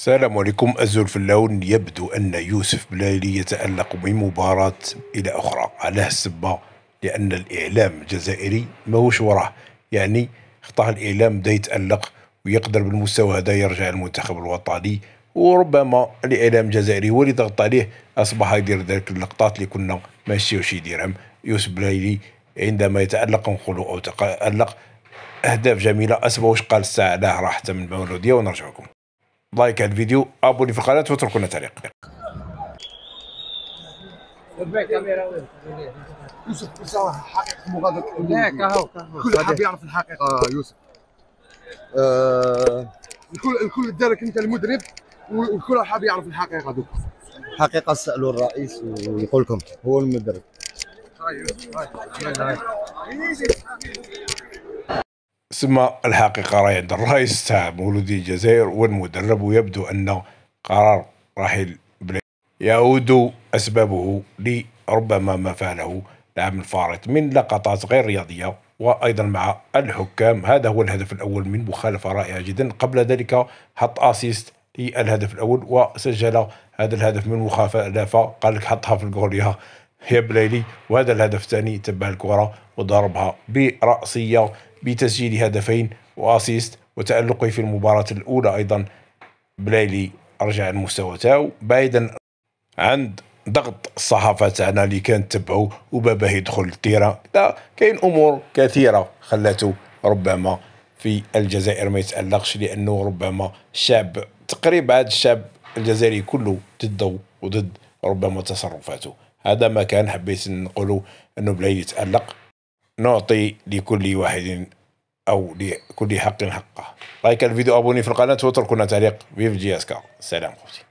السلام عليكم أزول في اللون يبدو أن يوسف بلالي يتألق من مباراة إلى أخرى على السبة لأن الإعلام الجزائري ماهوش وراه يعني خطاه الإعلام بدا يتألق ويقدر بالمستوى هذا يرجع المنتخب الوطني وربما الإعلام الجزائري هو اللي ضغط عليه أصبح يدير ذلك اللقطات اللي كنا ماشيوش يديرهم يوسف بلالي عندما يتألق نقولوا أو تألق أهداف جميلة أسبوع واش قال الساعة لا راح من المولودية ونرجعكم لايك على الفيديو ابوني في القناه واتركونا تعليق يوسف يوسف حقيقه مغادره كل حد يعرف الحقيقه يوسف آه الكل الكل دارك انت المدرب والكل حاب يعرف الحقيقه دوك حقيقه سالوا الرئيس ويقول لكم هو المدرب ثم الحقيقة راهي عند الرئيس تاع مولودي الجزائر والمدرب ويبدو أن قرار رحيل بلاي يعود أسبابه لربما ما فعله العام الفارط من لقطات غير رياضية وأيضا مع الحكام هذا هو الهدف الأول من مخالفة رائعة جدا قبل ذلك حط أسيست للهدف الأول وسجل هذا الهدف من مخالفة قال لك حطها في الجول يا يا بليلي وهذا الهدف الثاني تبع الكرة وضربها برأسية بتسجيل هدفين واسيست وتألقه في المباراة الأولى أيضا بلايلي رجع المستوى تاعو بعيدا عند ضغط الصحافة تاعنا اللي كانت تبعو وباباه يدخل التيرا لا كاين أمور كثيرة خلاته ربما في الجزائر ما يتألقش لأنه ربما شاب تقريبا هذا الشاب الجزائري كله ضده وضد ربما تصرفاته هذا ما كان حبيت نقوله انه بلاي يتألق نعطي لكل واحد أو لكل حق حقه لايك الفيديو أبوني في القناة واتركونا تعليق في جي اسكا سلام خوتي